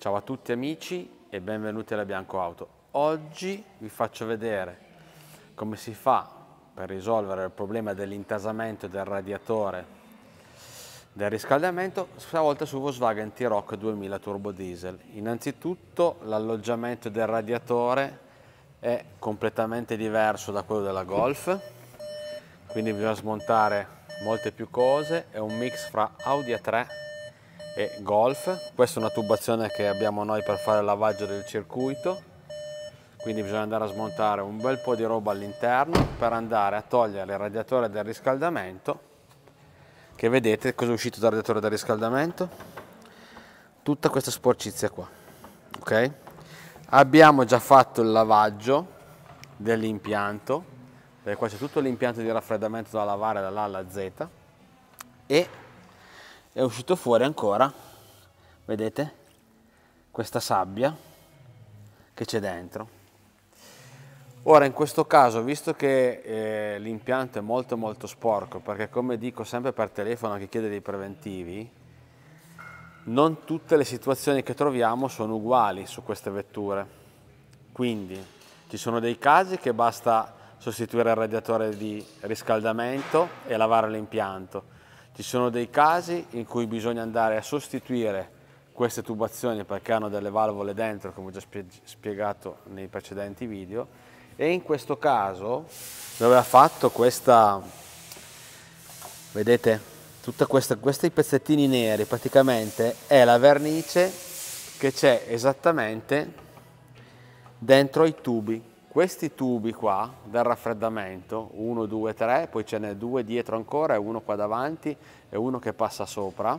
Ciao a tutti amici e benvenuti alla Bianco Auto. Oggi vi faccio vedere come si fa per risolvere il problema dell'intasamento del radiatore del riscaldamento stavolta su Volkswagen T-Rock 2000 turbo diesel. Innanzitutto l'alloggiamento del radiatore è completamente diverso da quello della Golf quindi bisogna smontare molte più cose è un mix fra Audi A3 e golf. Questa è una tubazione che abbiamo noi per fare il lavaggio del circuito, quindi bisogna andare a smontare un bel po' di roba all'interno per andare a togliere il radiatore del riscaldamento, che vedete cosa è uscito dal radiatore del riscaldamento? Tutta questa sporcizia qua, ok? Abbiamo già fatto il lavaggio dell'impianto, perché qua c'è tutto l'impianto di raffreddamento da lavare dall'A alla Z e è uscito fuori ancora, vedete, questa sabbia che c'è dentro. Ora in questo caso, visto che eh, l'impianto è molto molto sporco, perché come dico sempre per telefono a chiede dei preventivi, non tutte le situazioni che troviamo sono uguali su queste vetture. Quindi ci sono dei casi che basta sostituire il radiatore di riscaldamento e lavare l'impianto ci sono dei casi in cui bisogna andare a sostituire queste tubazioni perché hanno delle valvole dentro, come ho già spiegato nei precedenti video, e in questo caso dove ha fatto questa, vedete, tutti questi pezzettini neri praticamente è la vernice che c'è esattamente dentro i tubi questi tubi qua del raffreddamento, 1, 2, 3, poi ce n'è due dietro ancora e uno qua davanti e uno che passa sopra,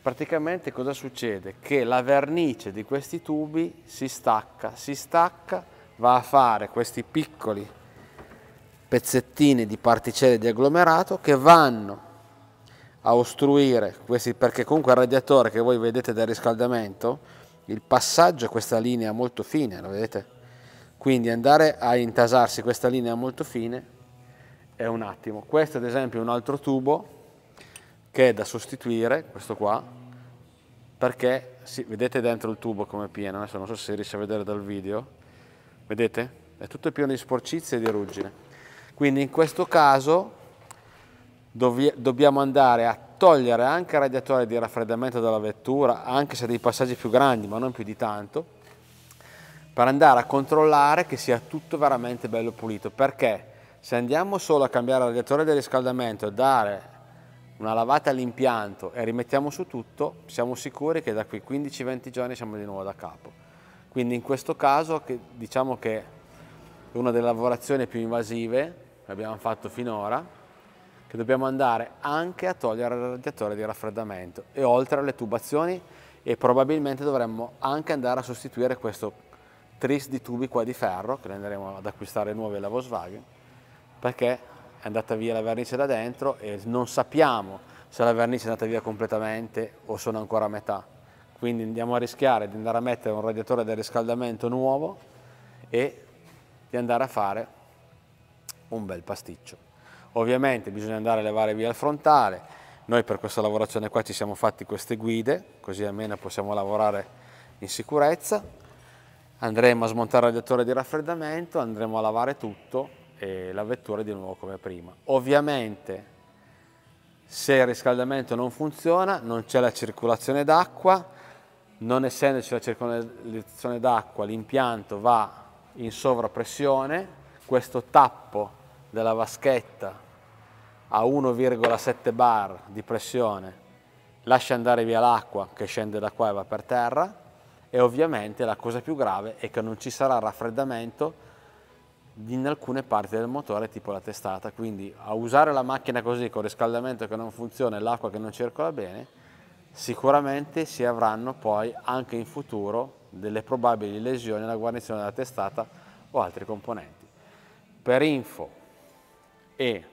praticamente cosa succede? Che la vernice di questi tubi si stacca, si stacca, va a fare questi piccoli pezzettini di particelle di agglomerato che vanno a ostruire questi, perché comunque il radiatore che voi vedete del riscaldamento, il passaggio è questa linea molto fine, lo vedete? Quindi andare a intasarsi questa linea molto fine è un attimo. Questo ad esempio è un altro tubo che è da sostituire, questo qua, perché sì, vedete dentro il tubo come è pieno, adesso non so se riesce a vedere dal video, vedete? È tutto pieno di sporcizie e di ruggine. Quindi in questo caso dobbiamo andare a togliere anche il radiatore di raffreddamento della vettura, anche se dei passaggi più grandi, ma non più di tanto, per andare a controllare che sia tutto veramente bello pulito perché se andiamo solo a cambiare il radiatore del riscaldamento e dare una lavata all'impianto e rimettiamo su tutto siamo sicuri che da qui 15-20 giorni siamo di nuovo da capo quindi in questo caso che, diciamo che è una delle lavorazioni più invasive che abbiamo fatto finora che dobbiamo andare anche a togliere il radiatore di raffreddamento e oltre alle tubazioni e probabilmente dovremmo anche andare a sostituire questo tris di tubi qua di ferro che andremo ad acquistare nuove alla Volkswagen perché è andata via la vernice da dentro e non sappiamo se la vernice è andata via completamente o sono ancora a metà quindi andiamo a rischiare di andare a mettere un radiatore del riscaldamento nuovo e di andare a fare un bel pasticcio ovviamente bisogna andare a levare via il frontale noi per questa lavorazione qua ci siamo fatti queste guide così almeno possiamo lavorare in sicurezza andremo a smontare il radiatore di raffreddamento, andremo a lavare tutto e la vettura è di nuovo come prima. Ovviamente se il riscaldamento non funziona, non c'è la circolazione d'acqua, non essendoci la circolazione d'acqua l'impianto va in sovrappressione, questo tappo della vaschetta a 1,7 bar di pressione lascia andare via l'acqua che scende da qua e va per terra e ovviamente la cosa più grave è che non ci sarà raffreddamento in alcune parti del motore tipo la testata quindi a usare la macchina così con il riscaldamento che non funziona e l'acqua che non circola bene sicuramente si avranno poi anche in futuro delle probabili lesioni alla guarnizione della testata o altri componenti per info e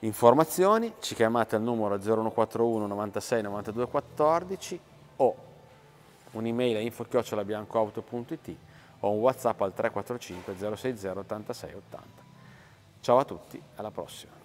informazioni ci chiamate al numero 0141 96 92 14 un'email a info-biancoauto.it o un whatsapp al 345 060 86 80. Ciao a tutti, alla prossima.